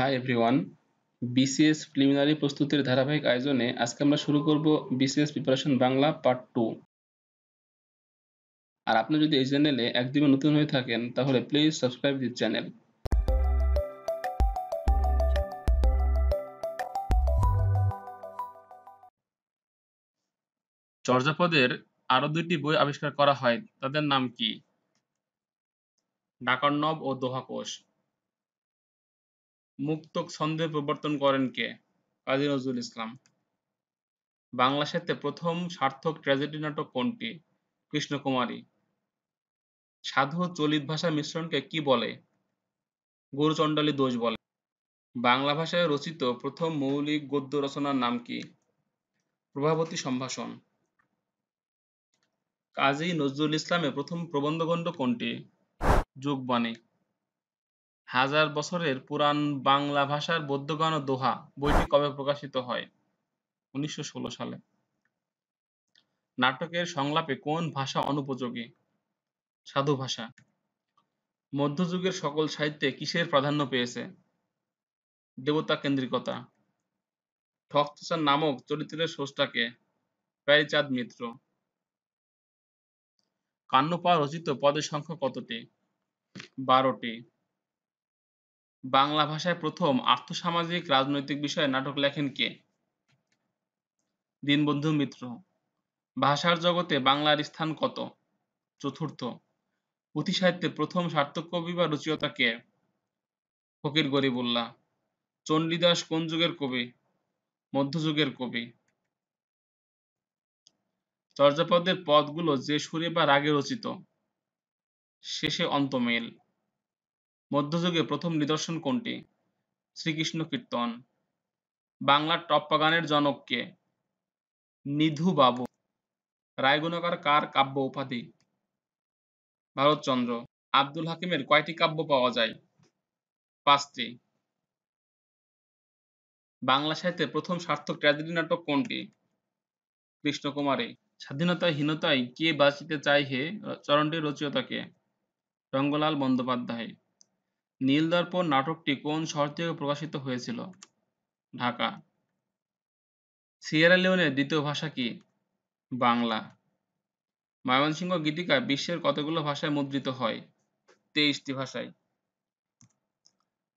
hi everyone BCS preliminary প্রস্তুতির ধারাবাহিক আয়োজনে আজকে আমরা শুরু করব BCS preparation Bangla part two আর আপনি যদি এই চ্যানেলে একদমই নতুন হয়ে থাকেন তাহলে প্লিজ সাবস্ক্রাইব দিস চ্যানেল চর্যাপদের আরো দুটি বই আবিষ্কার করা হয় তাদের নাম কি ডাকার নব ও দোহাকোষ মুক্তক ছন্দে প্রবর্তন করেন কে কাজী নজরুল ইসলাম বাংলা সাহিত্যে প্রথম সার্থক ট্র্যাজেডি নাটক কোনটি কৃষ্ণকুমারী সাধু চলিত ভাষার মিশ্রণকে কি বলে গরুচণ্ডালী দোষ বলে বাংলা ভাষায় রচিত প্রথম মৌলিক গদ্য রচনার নাম কি প্রভাবতী সম্ভাষণ কাজী নজরুল ইসলামের প্রথম প্রবন্ধ কোনটি যোগবাণী হাজার বছরের পুরান বাংলা ভাষার বৌদ্ধগণ ও দোহা বইটি কবে প্রকাশিত হয় উনিশশো সালে নাটকের সংলাপে কোন ভাষা অনুপযোগী সাধু ভাষা মধ্যযুগের সকল সাহিত্যে কিসের প্রাধান্য পেয়েছে দেবতা কেন্দ্রিকতা ঠকচার নামক চরিত্রের স্রষ্টাকে প্যারিচাঁদ মিত্র কান্নপা রচিত পদের সংখ্যা কতটি বারোটি বাংলা ভাষায় প্রথম আর্থসামাজিক রাজনৈতিক বিষয়ে নাটক লেখেন কে দীনবন্ধু মিত্র ভাষার জগতে বাংলার স্থান কত চতুর্থ পুঁথি সাহিত্যে প্রথম সার্থক কবি বা রচয়িতা কে ফকির গরিবুল্লাহ চণ্ডীদাস কোন যুগের কবি মধ্যযুগের কবি চর্যাপদের পদগুলো যে সুরে বা রাগে রচিত শেষে অন্তমেল মধ্যযুগে প্রথম নিদর্শন কোনটি শ্রীকৃষ্ণ কীর্তন বাংলার টপ্পাগানের জনককে জনক কে নিধু বাবু রায়গুণকার কার কাব্য উপাধি ভারতচন্দ্র আব্দুল হাকিমের কয়টি কাব্য পাওয়া যায় পাঁচটি বাংলা সাহিত্যে প্রথম সার্থক ট্র্যাজেডি নাটক কোনটি কৃষ্ণকুমারী হীনতায় কে বাঁচিতে চাই হে চরণটির রচয়িতা কে রঙ্গলাল বন্দ্যোপাধ্যায় নীল-দর্পণ নাটকটি কোন শহর থেকে প্রকাশিত হয়েছিল ঢাকা সিয়েরা লিওনের দ্বিতীয় ভাষা কি বাংলা ময়মনসিংহ গীতিকা বিশ্বের কতগুলো ভাষায় মুদ্রিত হয় তেইশটি ভাষায়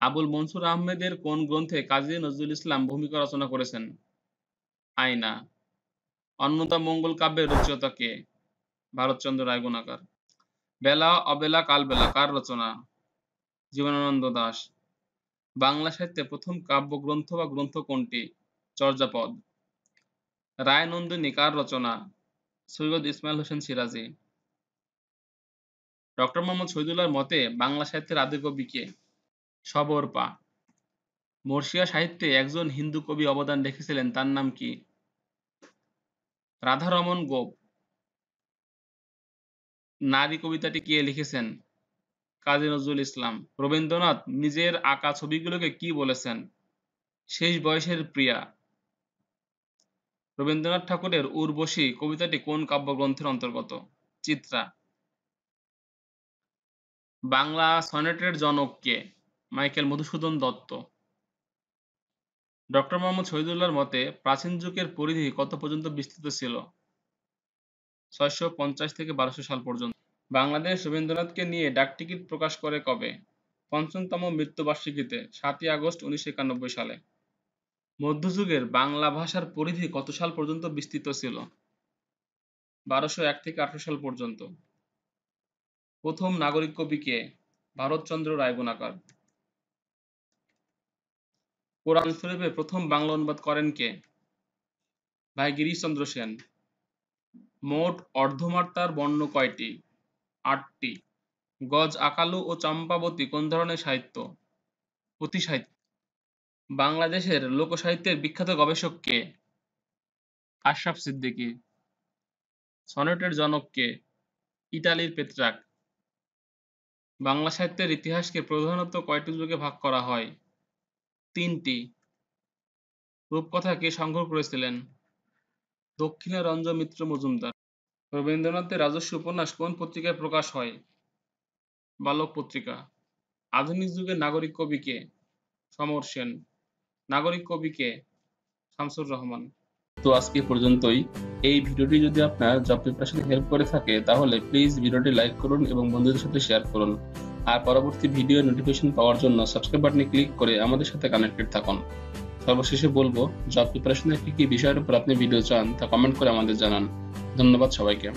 আবুল মনসুর আহমেদের কোন গ্রন্থে কাজী নজরুল ইসলাম ভূমিকা রচনা করেছেন আয়না অন্নতা মঙ্গল কাব্যের রচয়িতা কে ভারতচন্দ্র রায়গুণাকার বেলা অবেলা কালবেলা কার রচনা জীবনানন্দ দাশ বাংলা সাহিত্যে প্রথম কাব্যগ্রন্থ বা গ্রন্থ কোনটি চর্যাপদ রায় নন্দিনী কার রচনা সৈয়দ ইসমাইল হোসেন সিরাজি ডক্টর মোহাম্মদ শহীদুল্লাহর মতে বাংলা সাহিত্যের আদি কবি কে সবরপা মর্শিয়া সাহিত্যে একজন হিন্দু কবি অবদান রেখেছিলেন তার নাম কি রাধারমন গোপ নারী কবিতাটি কে লিখেছেন কাজী নজরুল ইসলাম রবীন্দ্রনাথ নিজের আঁকা ছবিগুলোকে কি বলেছেন শেষ বয়সের প্রিয়া রবীন্দ্রনাথ ঠাকুরের উর্বশী কবিতাটি কোন কাব্যগ্রন্থের অন্তর্গত চিত্রা বাংলা সনেটের জনক কে মাইকেল মধুসূদন দত্ত ডক্টর মোহাম্মদ শহীদুল্লাহর মতে প্রাচীন যুগের পরিধি কত পর্যন্ত বিস্তৃত ছিল ছয়শো পঞ্চাশ থেকে বারোশো সাল পর্যন্ত বাংলাদেশ রবীন্দ্রনাথকে নিয়ে ডাকটিকিট প্রকাশ করে কবে পঞ্চমতম মৃত্যুবার্ষিকীতে সাতই আগস্ট উনিশশো একানব্বই সালে মধ্যযুগের বাংলা ভাষার পরিধি কত সাল পর্যন্ত বিস্তৃত ছিল বারোশো এক থেকে আঠারো সাল পর্যন্ত প্রথম নাগরিক কবি কে ভারতচন্দ্র রায়গুণাকর কোরআন শরীফে প্রথম বাংলা অনুবাদ করেন কে ভাই গিরিশচন্দ্র সেন মোট অর্ধমাত্রার বর্ণ কয়টি আটটি গজ আকালু ও চম্পাবতী কোন ধরনের সাহিত্য পুঁথি সাহিত্য বাংলাদেশের লোকসাহিত্যের বিখ্যাত গবেষক কে আশরাফ সিদ্দিকী সনেটের জনক কে ইতালির পেত্রাক বাংলা সাহিত্যের ইতিহাসকে প্রধানত কয়টি যুগে ভাগ করা হয় তিনটি রূপকথা কে সংগ্রহ করেছিলেন রঞ্জন মিত্র মজুমদার রবীন্দ্রনাথের রাজস্ব উপন্যাস কোন পত্রিকায় প্রকাশ হয় বালক পত্রিকা আধুনিক যুগের নাগরিক কবি কে সমর সেন নাগরিক কবি কে শামসুর রহমান তো আজকে পর্যন্তই এই ভিডিওটি যদি আপনার জব প্রিপারেশন হেল্প করে থাকে তাহলে প্লিজ ভিডিওটি লাইক করুন এবং বন্ধুদের সাথে শেয়ার করুন আর পরবর্তী ভিডিও নোটিফিকেশন পাওয়ার জন্য সাবস্ক্রাইব বাটনে ক্লিক করে আমাদের সাথে কানেক্টেড থাকুন সর্বশেষে বলবো জব প্রিপারেশনের কি কি বিষয়ের উপর আপনি ভিডিও চান তা কমেন্ট করে আমাদের জানান ধন্যবাদ সবাইকে